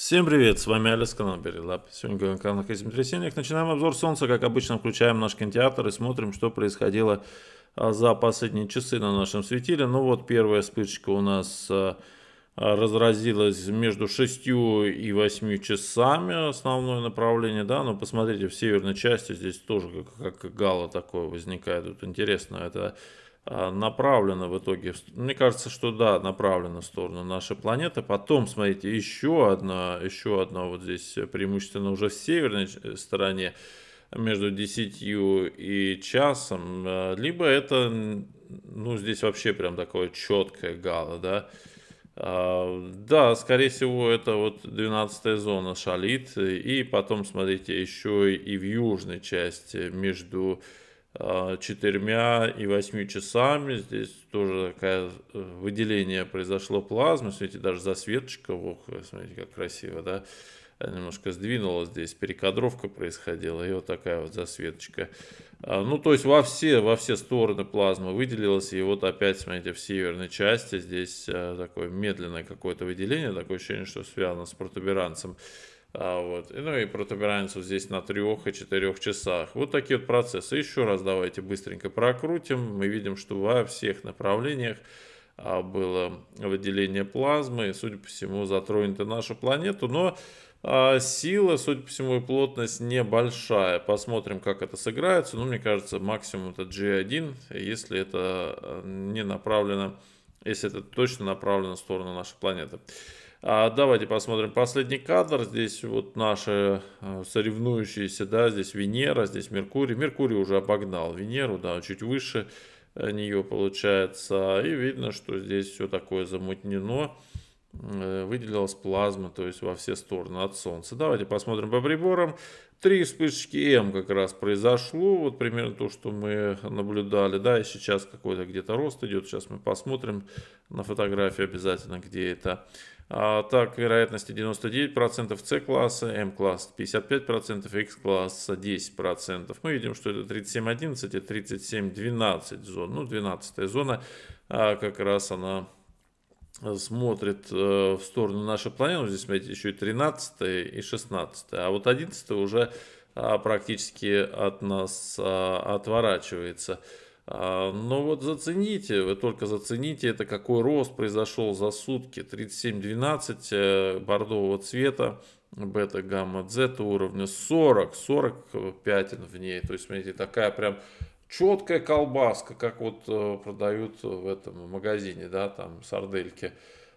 Всем привет, с вами Алекс, канал Берилап. Сегодня говорим о главных землетрясениях. Начинаем обзор солнца, как обычно, включаем наш кинотеатр и смотрим, что происходило а, за последние часы на нашем светиле. Ну вот, первая вспышка у нас а, а, разразилась между 6 и 8 часами, основное направление, да, но посмотрите, в северной части здесь тоже как, как гало такое возникает. Тут интересно, это Э, направлена в итоге, мне кажется, что да, направлена в сторону нашей планеты. Потом, смотрите, еще одна, еще одна вот здесь преимущественно уже в северной э, стороне между 10 и часом, э, либо это, ну, здесь вообще прям такое четкое гало, да, а, да, скорее всего, это вот 12 зона шалит. И потом, смотрите, еще и в южной части между Э, четырьмя и восьми часами. Здесь тоже такое э, выделение произошло плазмы. Смотрите, даже засветочка, ох, смотрите, как красиво, да? Э, немножко сдвинулась здесь, перекадровка происходила, и вот такая вот засветочка. А, ну, то есть во все, во все стороны плазма выделилась, и вот опять, смотрите, в северной части здесь такое медленное какое-то выделение, такое ощущение, что связано с протуберанцем. А, вот. Ну и протуберанцу здесь на 3 и 4 часах. Вот такие вот процессы. Еще раз давайте быстренько прокрутим. Мы видим, что во всех направлениях а, было выделение плазмы. И, судя по всему, затронута нашу планету. Но а, сила, судя по всему, и плотность небольшая. Посмотрим, как это сыграется. Но ну, мне кажется, максимум это G1, если это э, не направлено, если это точно направлено в сторону нашей планеты. А Давайте посмотрим последний кадр. Здесь вот наши э, соревнующиеся, да, здесь Венера, здесь Меркурий. Меркурий уже обогнал Венеру, да, чуть выше э, нее получается. И видно, что здесь все такое замутнено. Э, выделилась плазма, то есть во все стороны от Солнца. Давайте посмотрим по приборам три вспышки М как раз произошло, вот примерно то, что мы наблюдали, да, и сейчас какой-то где-то рост идет, сейчас мы посмотрим на фотографии обязательно, где это. А, так, вероятности 99%, С-класса, М-класс 55%, X-класса 10%. Мы видим, что это 37.11 и 37.12 зона, ну, 12 зона, а как раз она смотрит э, в сторону нашей планеты, здесь, смотрите, еще и 13 и 16, а вот 11 уже а, практически от нас а, отворачивается. А, но вот зацените, вы только зацените, это какой рост произошел за сутки. 37-12 э, бордового цвета, бета, гамма, зета уровня 40, 40 пятен в ней. То есть, смотрите, такая прям четкая колбаска, как вот э, продают в этом магазине, да, там сардельки.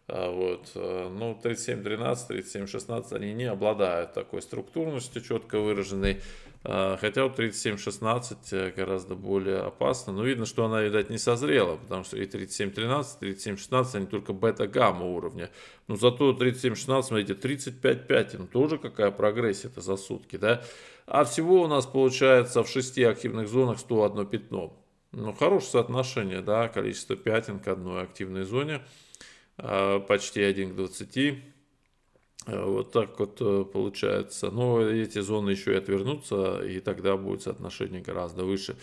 А, вот. Э, ну, 37-13, 37-16, они не обладают такой структурностью четко выраженной. А, хотя вот 37-16 э, гораздо более опасно. Но ну, видно, что она, видать, не созрела, потому что и 37-13, 37-16, они только бета-гамма уровня. Но зато 37-16, смотрите, 35-5, ну тоже какая прогрессия-то за сутки, да? А всего у нас получается в 6 активных зонах 101 пятно. Ну, хорошее соотношение, да, количество пятен к одной активной зоне, а, почти 1 к 20. Э, вот так вот э, получается. Но эти зоны еще и отвернутся, и тогда будет соотношение гораздо выше.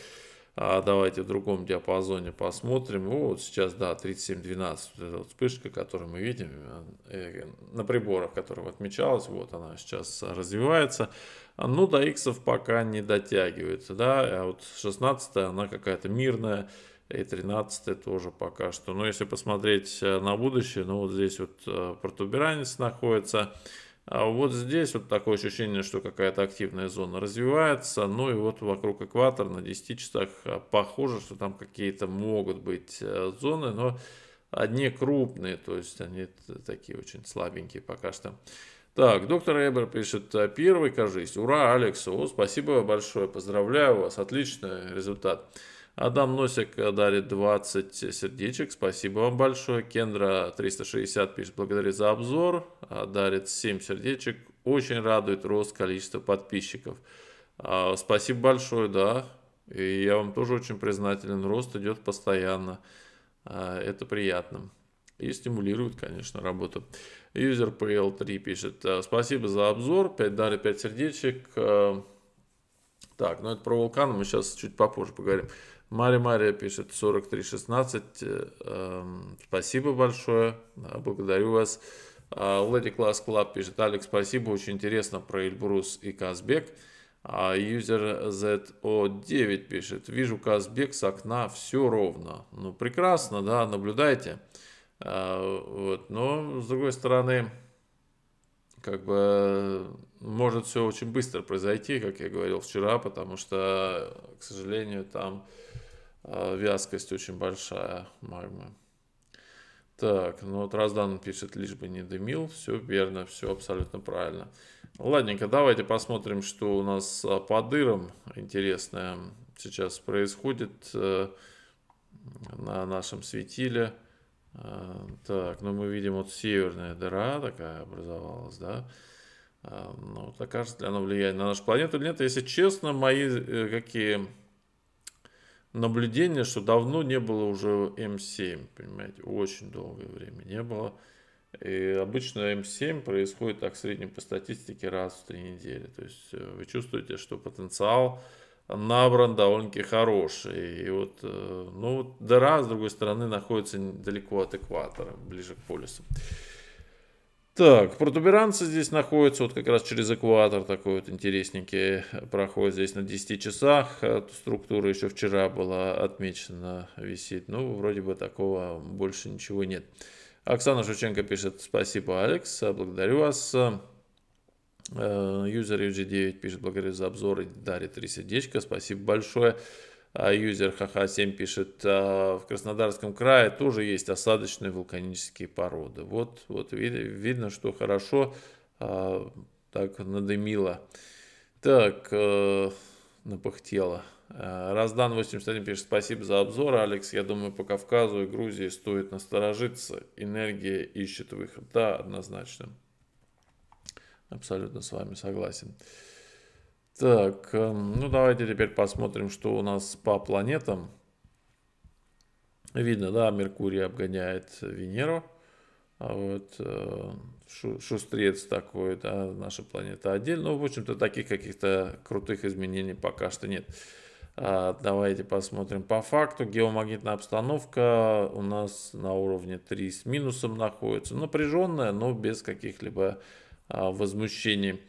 А давайте в другом диапазоне посмотрим. Ну, вот сейчас, да, 37.12, вот эта вспышка, которую мы видим э, на приборах, которая отмечалась, вот она сейчас развивается. Ну, до иксов пока не дотягивается, да, а вот 16 она какая-то мирная, и 13 тоже пока что. Но если посмотреть э, на будущее, ну вот здесь вот э, протуберанец находится, а вот здесь вот такое ощущение, что какая-то активная зона развивается. Ну и вот вокруг экватора на 10 часах э, похоже, что там какие-то могут быть зоны, но одни крупные, то есть они такие очень слабенькие пока что. Так, доктор Эбер пишет, первый, кажись. Ура, Алекс, о, спасибо большое, поздравляю вас, отличный результат. Адам Носик э, дарит 20 сердечек. Спасибо вам большое. Кендра 360 пишет благодарит за обзор. А, дарит 7 сердечек. Очень радует рост количества подписчиков. А, спасибо большое, да. И я вам тоже очень признателен. Рост идет постоянно. А, это приятно. И стимулирует, конечно, работу. Юзер PL3 пишет. Э, спасибо за обзор. 5 дарит 5 сердечек. Э, так, ну это про вулкан, мы сейчас чуть попозже поговорим. Мария Мария пишет 4316. Э, эм, спасибо большое. Благодарю вас. А, Леди Класс Club пишет, Алекс, спасибо, очень интересно про Эльбрус и Казбек. А юзер ZO9 пишет, вижу Казбек с окна, все ровно. Ну, прекрасно, да, наблюдайте. А, вот, но, с другой стороны, как бы может все очень быстро произойти, как я говорил вчера, потому что, к сожалению, там э, вязкость очень большая магмы. Так, ну вот Раздан пишет, лишь бы не дымил. Все верно, все абсолютно правильно. Ладненько, давайте посмотрим, что у нас э, по дырам интересное сейчас происходит э, на нашем светиле. Э, так, ну мы видим вот северная дыра такая образовалась, да? Э, ну, вот окажется ли она влияет на нашу планету или нет? Если честно, мои э, какие наблюдения, что давно не было уже М7, понимаете, очень долгое время не было. И обычно М7 происходит так в среднем по статистике раз в три недели. То есть вы чувствуете, что потенциал набран довольно-таки хороший. И вот, э, ну, дыра, с другой стороны, находится далеко от экватора, ближе к полюсу. Так, протуберанцы здесь находятся, вот как раз через экватор, такой вот интересненький э, проходит здесь на 10 часах, э, структура еще вчера была отмечена, висит, ну, вроде бы такого больше ничего нет. Оксана Шевченко пишет, спасибо, Алекс, благодарю вас. Э, юзер UG9 пишет, благодарю за обзор и дарит три сердечка. Спасибо большое. А юзер ХХ7 пишет, «А, в Краснодарском крае тоже есть осадочные вулканические породы. Вот, вот вид, видно, что хорошо а, так надымило. Так, э, напыхтело. Э, Раздан 81 пишет, спасибо за обзор, Алекс. Я думаю, по Кавказу и Грузии стоит насторожиться. Энергия ищет выход. Да, однозначно. Абсолютно с вами согласен. Так, эм, ну давайте теперь посмотрим, что у нас по планетам. Видно, да, Меркурий обгоняет Венеру. А вот э, шустрец такой, да, наша планета отдельно. Ну, в общем-то, таких каких-то крутых изменений пока что нет. А, давайте посмотрим по факту. Геомагнитная обстановка у нас на уровне 3 с минусом находится. Напряженная, но без каких-либо а, возмущений.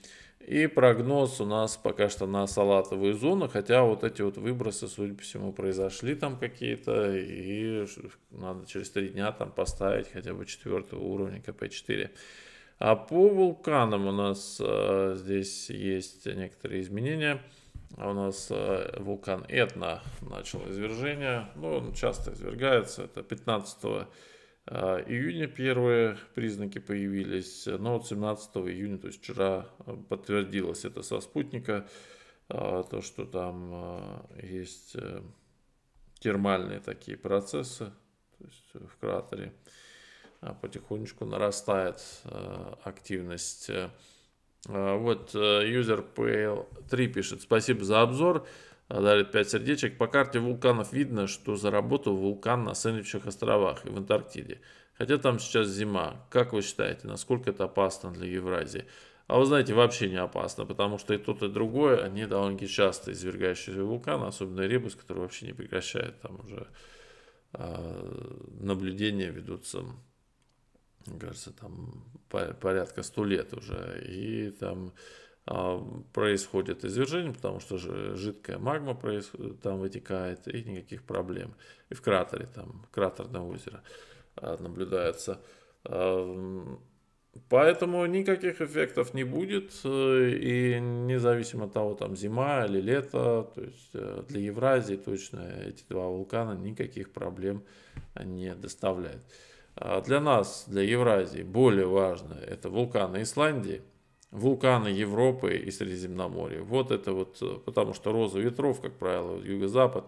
И прогноз у нас пока что на салатовые зоны, хотя вот эти вот выбросы, судя по всему, произошли там какие-то, и надо через три дня там поставить хотя бы четвертого уровня КП-4. А по вулканам у нас а, здесь есть некоторые изменения. А у нас а, вулкан Этна начал извержение, ну он часто извергается, это 15 а, июня первые признаки появились, но вот 17 июня, то есть вчера, а, подтвердилось это со спутника, а, то, что там есть э, термальные такие процессы, то есть в кратере потихонечку нарастает активность. Вот э, юзер PL3 пишет, спасибо за обзор дарит 5 сердечек. По карте вулканов видно, что заработал вулкан на Сэндвичевых островах и в Антарктиде. Хотя там сейчас зима. Как вы считаете, насколько это опасно для Евразии? А вы знаете, вообще не опасно, потому что и тот, и другое, они довольно-таки часто извергающиеся вулканы, особенно ребус, который вообще не прекращает, там уже э, наблюдения ведутся, мне кажется, там порядка 100 лет уже, и там а, происходит извержение, потому что же жидкая магма там вытекает и никаких проблем. И в кратере, там кратерное озеро а, наблюдается. А, поэтому никаких эффектов не будет, э, и независимо от того, там зима или лето, то есть э, для Евразии точно эти два вулкана никаких проблем не доставляют. Для нас, для Евразии, более важно это вулканы Исландии – вулканы Европы и Средиземноморья. Вот это вот, э, потому что роза ветров, как правило, юго-запад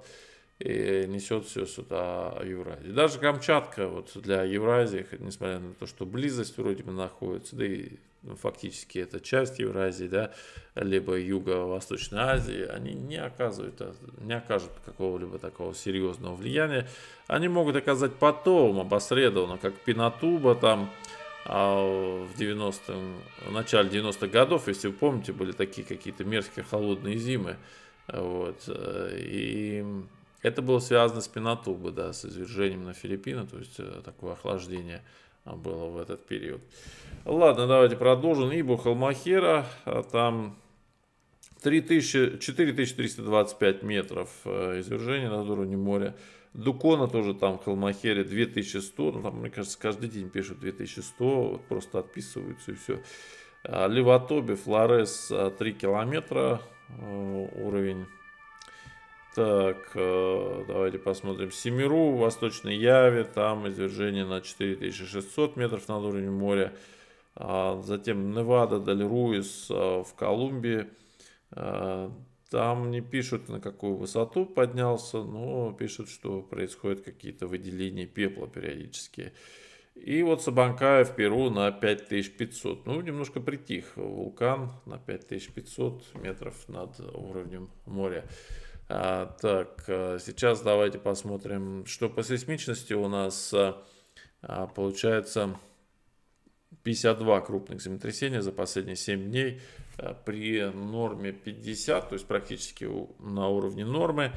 несет все сюда а, Евразии. Даже Камчатка вот для Евразии, несмотря на то, что близость вроде бы находится, да и ну, фактически это часть Евразии, да, либо Юго-Восточной Азии, они не оказывают, э, не окажут какого-либо такого серьезного влияния. Они могут оказать потом, обосредованно, как Пинатуба там, а в 90-м, в начале 90-х годов, если вы помните, были такие какие-то мерзкие холодные зимы. Вот. Э, и это было связано с Пинатубы, да, с извержением на Филиппины, то есть э, такое охлаждение было в этот период. Ладно, давайте продолжим. Ибу Халмахера, а там 3000, 4325 метров э, извержения над уровнем моря. Дукона тоже там, Калмахере 2100, ну, там, мне кажется, каждый день пишут 2100, вот просто отписываются и все. А, Леватобе, Флорес 3 э, километра э, уровень. Так, давайте посмотрим. Семеру, Восточной Яве, там извержение на 4600 метров над уровнем моря. А, затем Невада, Дальруис в Колумбии Э, там не пишут, на какую высоту поднялся, но пишут, что происходят какие-то выделения пепла периодически. И вот Сабанкая в Перу на 5500. Ну, немножко притих вулкан на 5500 метров над уровнем моря. А, так, э, сейчас давайте посмотрим, что по сейсмичности у нас а, получается... 52 крупных землетрясения за последние 7 дней э, при норме 50, то есть практически на уровне нормы.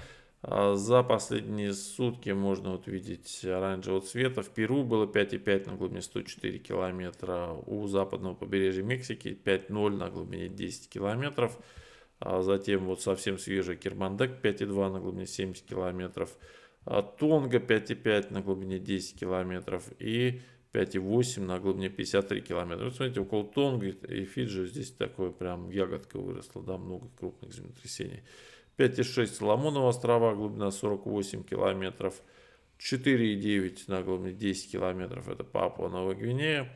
А за последние сутки можно вот видеть оранжевого цвета. В Перу было 5,5 на глубине 104 километра, у западного побережья Мексики 5,0 на глубине 10 километров. А затем вот совсем свежий Кермандек 5,2 на глубине 70 километров, а Тонга 5,5 на глубине 10 километров и 5,8 на глубине 53 километра. Вот смотрите, около Тонга и Фиджи здесь такое прям ягодка выросла, да, много крупных землетрясений. 5,6 Ламонова острова, глубина 48 километров. 4,9 на глубине 10 километров, это Папуа Новая Гвинея.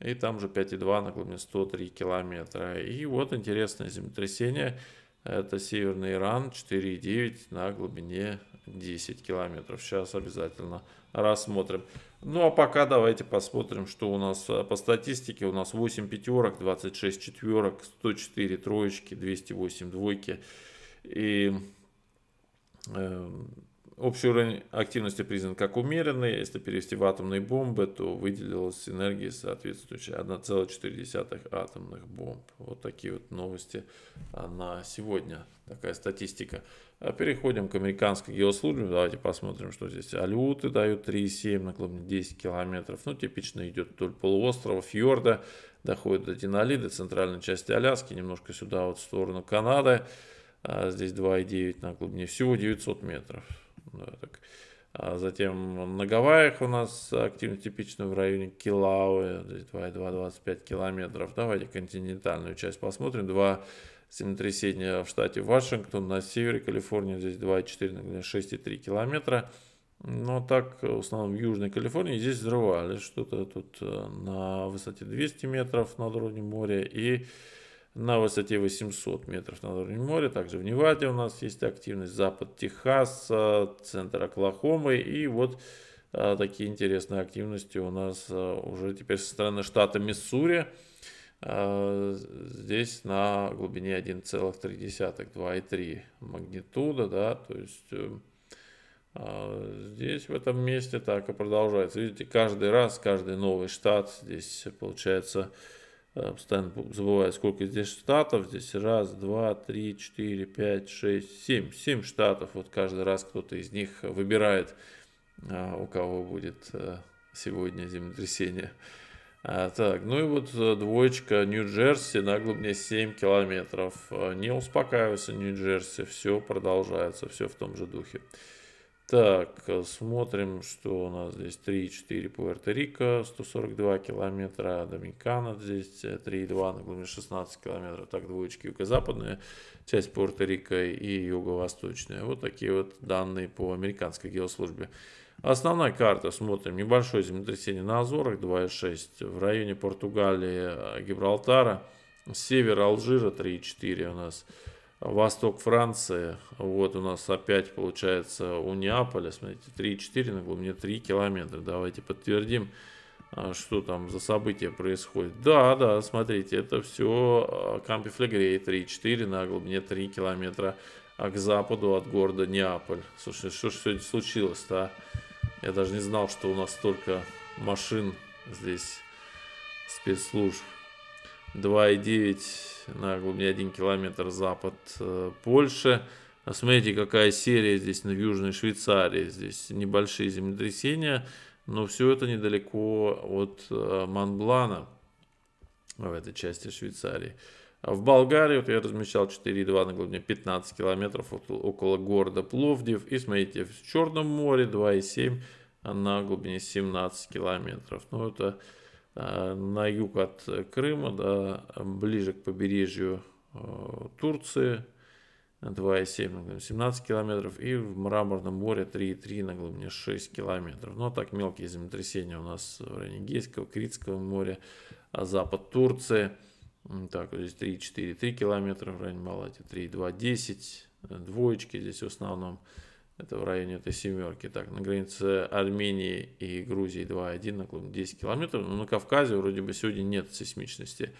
И там же 5,2 на глубине 103 километра. И вот интересное землетрясение – это Северный Иран 4,9 на глубине 10 километров. Сейчас обязательно рассмотрим. Ну а пока давайте посмотрим, что у нас э, по статистике. У нас 8 пятерок, 26 четверок, 104 троечки, 208 двойки. И эм, Общий уровень активности признан как умеренный. Если перевести в атомные бомбы, то выделилась энергия соответствующая 1,4 атомных бомб. Вот такие вот новости а, на сегодня. Такая статистика. А переходим к американской геослужбе. Давайте посмотрим, что здесь. Алюты дают 3,7 на глубине 10 километров. Ну, типично идет вдоль полуострова, фьорда. Доходит до Денали, центральной части Аляски. Немножко сюда вот в сторону Канады. А здесь 2,9 на глубине всего 900 метров. Ну, так. А затем на Гавайях у нас активность типичная в районе Килауэ, 2,25 километров. Давайте континентальную часть посмотрим. Два землетрясения в штате Вашингтон, на севере Калифорнии здесь 2,4, 6,3 километра. Но так, в основном в Южной Калифорнии здесь взрывали что-то тут э, на высоте 200 метров над уровнем моря и на высоте 800 метров над уровнем моря. Также в Неваде у нас есть активность, запад Техаса, центр Оклахомы и вот а, такие интересные активности у нас а, уже теперь со стороны штата Миссури. А, здесь на глубине 1,3, 2,3 магнитуда, да, то есть э, а, здесь в этом месте так и продолжается. Видите, каждый раз, каждый новый штат здесь получается Э, постоянно забываю, сколько здесь штатов. Здесь раз, два, три, четыре, пять, шесть, семь. Семь штатов. Вот каждый раз кто-то из них выбирает, а, у кого будет э, сегодня землетрясение. А, так, ну и вот э, двоечка Нью-Джерси на глубине 7 километров. Не успокаивается Нью-Джерси, все продолжается, все в том же духе. Так, э, смотрим, что у нас здесь 3,4 Пуэрто-Рико, 142 километра, Доминикана здесь 3,2, э, на глубине 16 километров, так двоечки юго-западная часть Пуэрто-Рико и юго-восточная. Вот такие вот данные по американской геослужбе. Основная карта, смотрим, небольшое землетрясение на Азорах 2,6, в районе Португалии, э, Гибралтара, север Алжира 3,4 у нас, Восток Франции, вот у нас опять получается у Неаполя, смотрите, 3,4 на глубине 3 километра. Давайте подтвердим, а, что там за события происходит. Да, да, смотрите, это все а, Кампи Флегрей, 3,4 на глубине 3 километра а к западу от города Неаполь. Слушай, что же сегодня случилось-то, а? Я даже не знал, что у нас столько машин здесь спецслужб. 2,9 на глубине 1 километр запад э, Польши. А смотрите, какая серия здесь в Южной Швейцарии. Здесь небольшие землетрясения, но все это недалеко от э, Монблана в этой части Швейцарии. А в Болгарии вот я размещал 4,2 на глубине 15 километров вот, около города Пловдив. И смотрите, в Черном море 2,7 а на глубине 17 километров. Ну, это Э, на юг от э, Крыма, да, ближе к побережью э, Турции, 2,7 17 ну, километров, и в Мраморном море 3,3 на глубине 6 километров. Но ну, а так мелкие землетрясения у нас в районе Гейского, Критского моря, а запад Турции, так, вот здесь 3,4, 3 километра в районе Малати, 3,2, 10, двоечки здесь в основном. Это в районе этой семерки. Так, на границе Армении и Грузии 2,1 наклон 10 километров. Но на Кавказе вроде бы сегодня нет сейсмичности.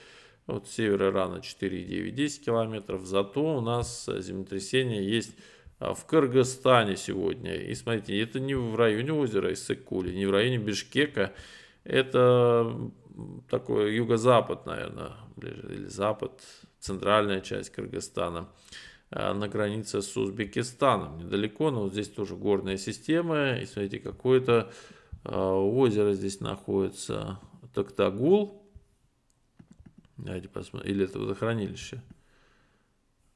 Вот Север севера Ирана 4,9, 10 километров. Зато у нас землетрясение есть а, в Кыргызстане сегодня. И смотрите, это не в районе озера Иссык-Кули, не в районе Бишкека. Это такой юго-запад, наверное, ближе, или запад, центральная часть Кыргызстана. Э, на границе с Узбекистаном, недалеко, но вот здесь тоже горная система, и смотрите, какое-то э, озеро здесь находится, Токтагул, давайте посмотрим, или это водохранилище,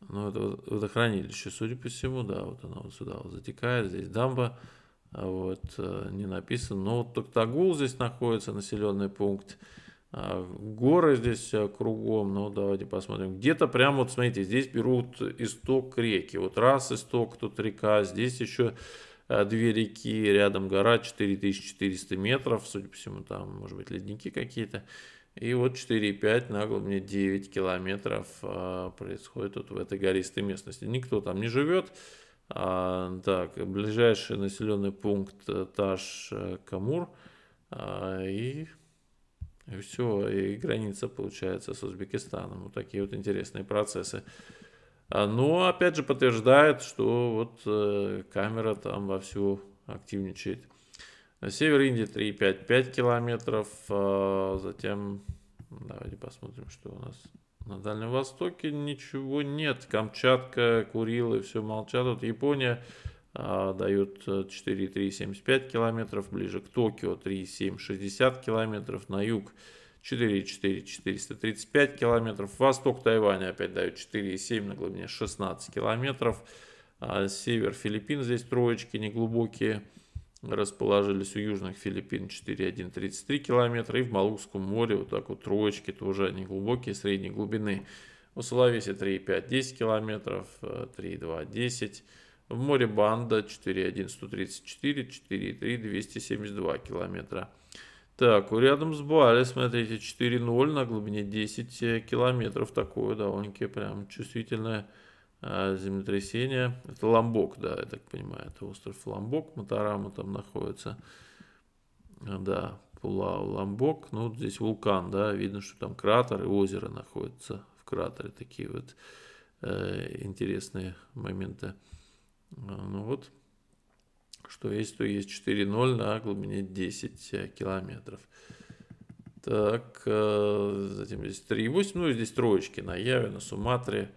ну это водохранилище, судя по всему, да, вот оно вот сюда вот затекает, здесь дамба, э, вот, не написано, но вот Токтагул здесь находится, населенный пункт, а, горы здесь э, кругом, ну давайте посмотрим. Где-то прямо вот, смотрите, здесь берут исток реки. Вот раз исток, тут река, здесь еще э, две реки, рядом гора, 4400 метров, судя по всему, там, может быть, ледники какие-то. И вот 4,5 на глубине 9 километров а, происходит вот в этой гористой местности. Никто там не живет. А, так, ближайший населенный пункт э, Таш-Камур. И и все, и граница получается с Узбекистаном. Вот такие вот интересные процессы. А, Но ну, опять же подтверждает, что вот э, камера там вовсю активничает. На север Индии 3,5-5 километров. А, затем давайте посмотрим, что у нас. На Дальнем Востоке ничего нет. Камчатка, Курилы, все молчат. Вот Япония а, дают 4,375 э, километров, ближе к Токио 3,760 километров, на юг 4,4435 километров, восток Тайваня опять дают 4,7 на глубине 16 километров, а, север Филиппин здесь троечки неглубокие, расположились у южных Филиппин 4,133 километра и в Малукском море вот так вот троечки тоже они глубокие, средней глубины. У Соловеси 3,5 10 километров, 3,2 10 километров в море Банда 4,1 134, 4,3 272 километра. Так, рядом с Бали, смотрите, 4,0 на глубине 10 э, километров. Такое довольно-таки прям чувствительное э, землетрясение. Это Ламбок, да, я так понимаю. Это остров Ламбок, Матарама там находится. Да, Пулау, Ламбок. Ну, вот здесь вулкан, да, видно, что там кратер и озеро находятся в кратере. Такие вот э, интересные моменты. Э, ну вот, что есть, то есть 4.0 на глубине 10 э, километров. Так, э, затем здесь 3.8, ну и здесь троечки на Яве, на Суматре,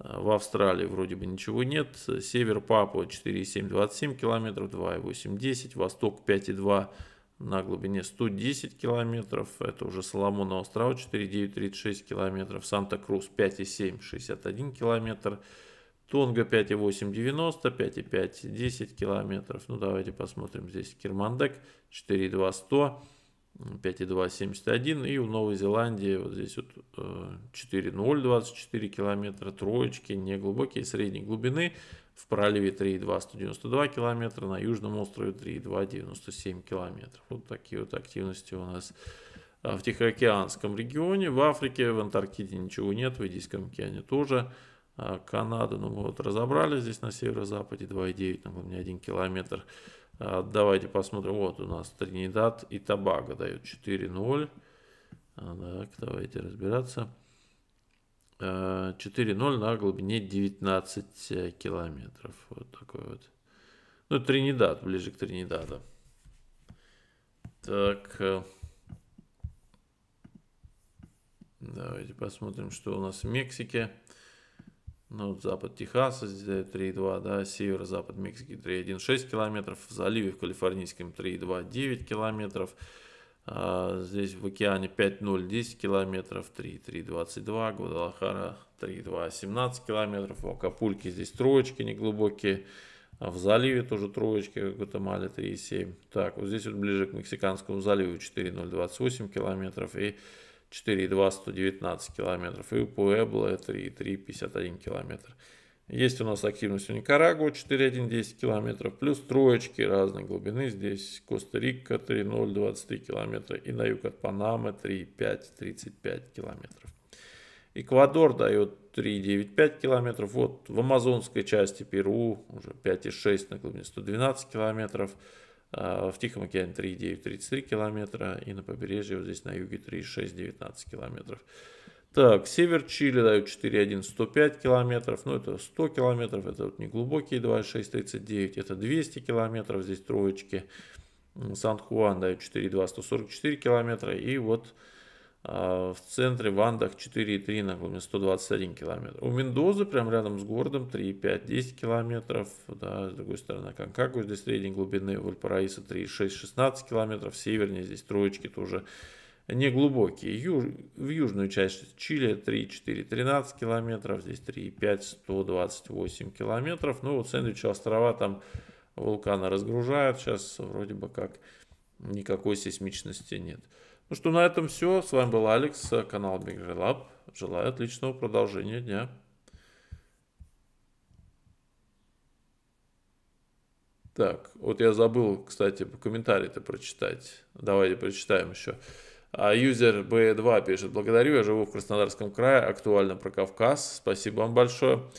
в Австралии вроде бы ничего нет. Север Папуа 4,7, 27 километров, 2,8, 10. Восток 5,2 на глубине 110 километров. Это уже Соломона острова 4,9, 36 километров. Санта-Крус 5,7, 61 километр. Тонга 5,8, 90, 5,5, 10 километров. Ну, давайте посмотрим здесь Кирмандек 4,2, 100, 5,2, 71. И в Новой Зеландии вот здесь вот 4,0, э, 24 километра. Троечки неглубокие, средней глубины. В проливе 3,2, 192 километра. На Южном острове 3,2, 97 километров. Вот такие вот активности у нас э, в Тихоокеанском регионе. В Африке, в Антарктиде ничего нет, в Индийском океане тоже. А, Канада, ну вот, разобрали здесь на северо-западе 2,9, там, у меня 1 километр. А, давайте посмотрим, вот у нас Тринидад и Тобаго дают 4,0. А, так, давайте разбираться. 4.0 на глубине 19 э, километров. Вот такой вот. Ну, Тринидад, ближе к Тринидаду. Так. Э, давайте посмотрим, что у нас в Мексике ну, запад Техаса 3,2, да, северо-запад Мексики 3,1,6 километров, в заливе в Калифорнийском 3,2,9 километров, а, здесь в океане 5,0, 10 километров, 3,3,22, Гвадалахара 3,2, 17 километров, в Акапульке здесь троечки неглубокие, а в заливе тоже троечки, в Гватемале 3,7. Так, вот здесь вот ближе к Мексиканскому заливу 4,028 километров и 4,2 119 километров. И Пуэбло 3,3 51 километр. Есть у нас активность у Никарагуа 4,1 10 километров. Плюс троечки разной глубины. Здесь Коста-Рика 3,0 23 километра. И на юг от Панамы 3,5 35 километров. Эквадор дает 3,95 километров. Вот в амазонской части Перу уже 5,6 на глубине 112 километров. Э, в Тихом океане 3,9, 33 километра. И на побережье вот здесь на юге 3,6, 19 километров. Так, север Чили дают 4,1, 105 километров. Ну, это 100 километров, это вот неглубокие 2,6, 39. Это 200 километров, здесь троечки. Сан-Хуан дает 4,2, 144 километра. И вот а, в центре в Андах 4,3 на глубине 121 километр. У Мендозы, прямо рядом с городом, 3,5, 10 километров. Да, с другой стороны, Канкаку здесь средней глубины, у Альпараиса 3,6, 16 километров. Севернее здесь троечки тоже неглубокие. Юж... В южную часть Чили 3,4, 13 километров. Здесь 3,5, 128 километров. Ну вот сэндвичи острова там вулканы разгружают. Сейчас вроде бы как никакой сейсмичности нет. Ну что, на этом все. С вами был Алекс, канал Migrate Lab. Желаю отличного продолжения дня. Так, вот я забыл, кстати, комментарий-то прочитать. Давайте прочитаем еще. А, юзер B2 пишет, благодарю, я живу в Краснодарском крае, актуально про Кавказ. Спасибо вам большое.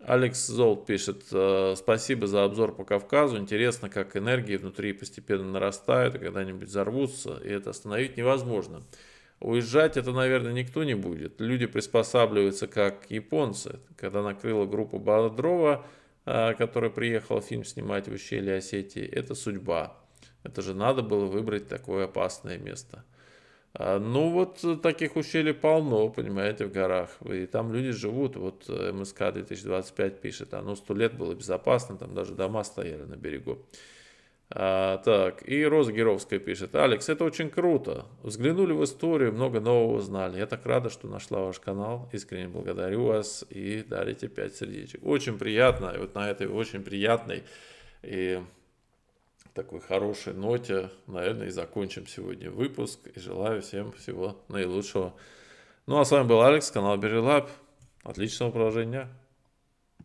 Алекс Золт пишет, э, спасибо за обзор по Кавказу, интересно, как энергии внутри постепенно нарастают и когда-нибудь взорвутся, и это остановить невозможно. Уезжать это, наверное, никто не будет. Люди приспосабливаются, как японцы. Когда накрыла группа Бодрова, э, которая приехала фильм снимать в ущелье Осетии, это судьба. Это же надо было выбрать такое опасное место. А, ну, вот э, таких ущелий полно, понимаете, в горах. И там люди живут. Вот э, МСК 2025 пишет, оно сто лет было безопасно, там даже дома стояли на берегу. А, так, и Роза Геровская пишет. Алекс, это очень круто. Взглянули в историю, много нового знали. Я так рада, что нашла ваш канал. Искренне благодарю вас и дарите 5 сердечек. Очень приятно. И вот на этой очень приятной и такой хорошей ноте, наверное, и закончим сегодня выпуск. И желаю всем всего наилучшего. Ну а с вами был Алекс, канал Берилаб. Отличного продолжения дня.